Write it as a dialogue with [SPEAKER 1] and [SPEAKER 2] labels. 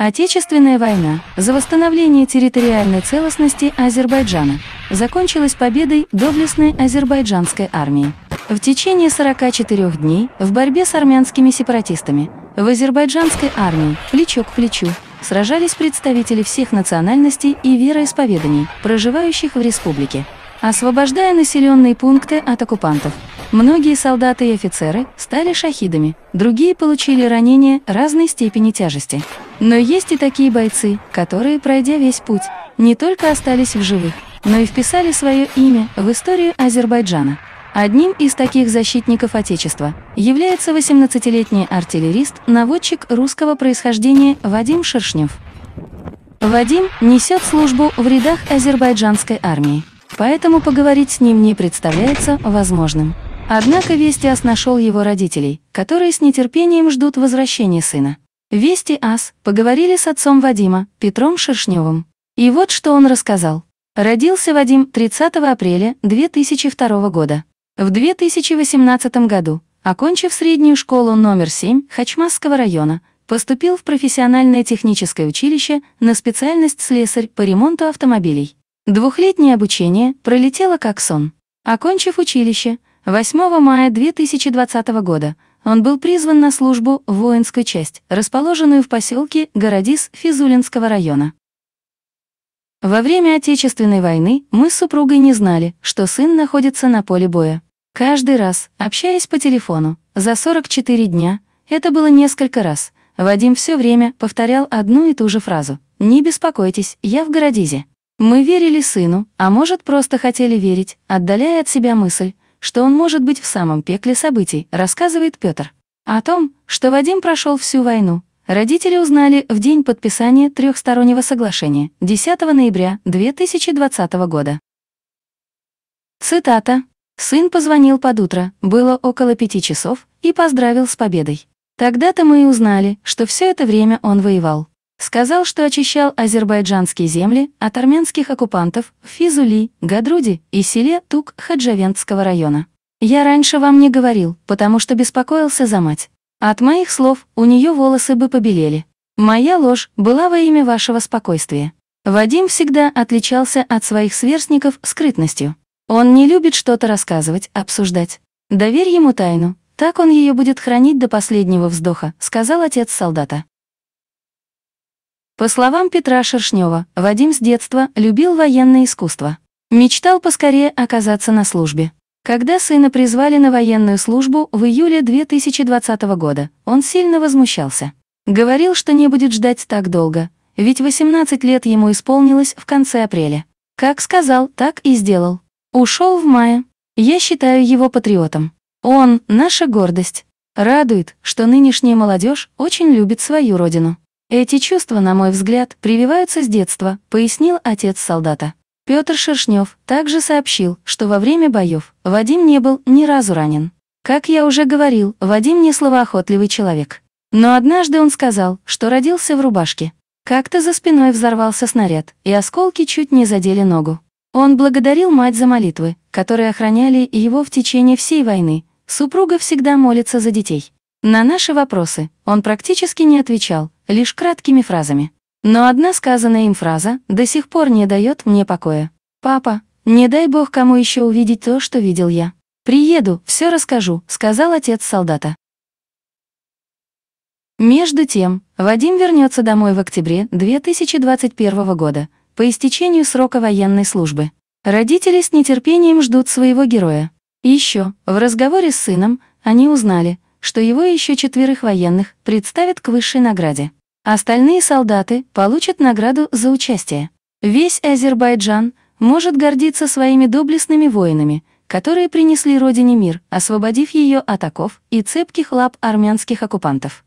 [SPEAKER 1] Отечественная война за восстановление территориальной целостности Азербайджана закончилась победой доблестной азербайджанской армии. В течение 44 дней в борьбе с армянскими сепаратистами в азербайджанской армии плечо к плечу сражались представители всех национальностей и вероисповеданий, проживающих в республике, освобождая населенные пункты от оккупантов – Многие солдаты и офицеры стали шахидами, другие получили ранения разной степени тяжести. Но есть и такие бойцы, которые, пройдя весь путь, не только остались в живых, но и вписали свое имя в историю Азербайджана. Одним из таких защитников Отечества является 18-летний артиллерист-наводчик русского происхождения Вадим Шершнев. Вадим несет службу в рядах азербайджанской армии, поэтому поговорить с ним не представляется возможным. Однако вести Ас нашел его родителей, которые с нетерпением ждут возвращения сына. Вести Ас поговорили с отцом Вадима, Петром Шершневым. И вот что он рассказал. Родился Вадим 30 апреля 2002 года. В 2018 году, окончив среднюю школу номер 7 Хачмасского района, поступил в профессиональное техническое училище на специальность слесарь по ремонту автомобилей. Двухлетнее обучение пролетело как сон. Окончив училище, 8 мая 2020 года он был призван на службу в воинскую часть, расположенную в поселке Городис Физулинского района. Во время Отечественной войны мы с супругой не знали, что сын находится на поле боя. Каждый раз, общаясь по телефону, за 44 дня, это было несколько раз, Вадим все время повторял одну и ту же фразу «Не беспокойтесь, я в Городизе». Мы верили сыну, а может, просто хотели верить, отдаляя от себя мысль, что он может быть в самом пекле событий, рассказывает Петр. О том, что Вадим прошел всю войну, родители узнали в день подписания трехстороннего соглашения 10 ноября 2020 года. Цитата. Сын позвонил под утро, было около пяти часов, и поздравил с победой. Тогда-то мы и узнали, что все это время он воевал сказал, что очищал азербайджанские земли от армянских оккупантов в Физули, Гадруди и селе Тук Хаджавентского района. «Я раньше вам не говорил, потому что беспокоился за мать. От моих слов у нее волосы бы побелели. Моя ложь была во имя вашего спокойствия». Вадим всегда отличался от своих сверстников скрытностью. Он не любит что-то рассказывать, обсуждать. «Доверь ему тайну, так он ее будет хранить до последнего вздоха», — сказал отец солдата. По словам Петра Шершнева, Вадим с детства любил военное искусство. Мечтал поскорее оказаться на службе. Когда сына призвали на военную службу в июле 2020 года, он сильно возмущался. Говорил, что не будет ждать так долго, ведь 18 лет ему исполнилось в конце апреля. Как сказал, так и сделал. Ушел в мае. Я считаю его патриотом. Он — наша гордость. Радует, что нынешняя молодежь очень любит свою родину. Эти чувства, на мой взгляд, прививаются с детства, пояснил отец солдата. Петр Шершнев также сообщил, что во время боев Вадим не был ни разу ранен. Как я уже говорил, Вадим не словоохотливый человек. Но однажды он сказал, что родился в рубашке. Как-то за спиной взорвался снаряд, и осколки чуть не задели ногу. Он благодарил мать за молитвы, которые охраняли его в течение всей войны. Супруга всегда молится за детей. На наши вопросы он практически не отвечал, лишь краткими фразами. Но одна сказанная им фраза до сих пор не дает мне покоя. «Папа, не дай бог кому еще увидеть то, что видел я. Приеду, все расскажу», — сказал отец солдата. Между тем, Вадим вернется домой в октябре 2021 года, по истечению срока военной службы. Родители с нетерпением ждут своего героя. Еще в разговоре с сыном они узнали, что его еще четверых военных представят к высшей награде. А остальные солдаты получат награду за участие. Весь Азербайджан может гордиться своими доблестными воинами, которые принесли родине мир, освободив ее от оков и цепких лап армянских оккупантов.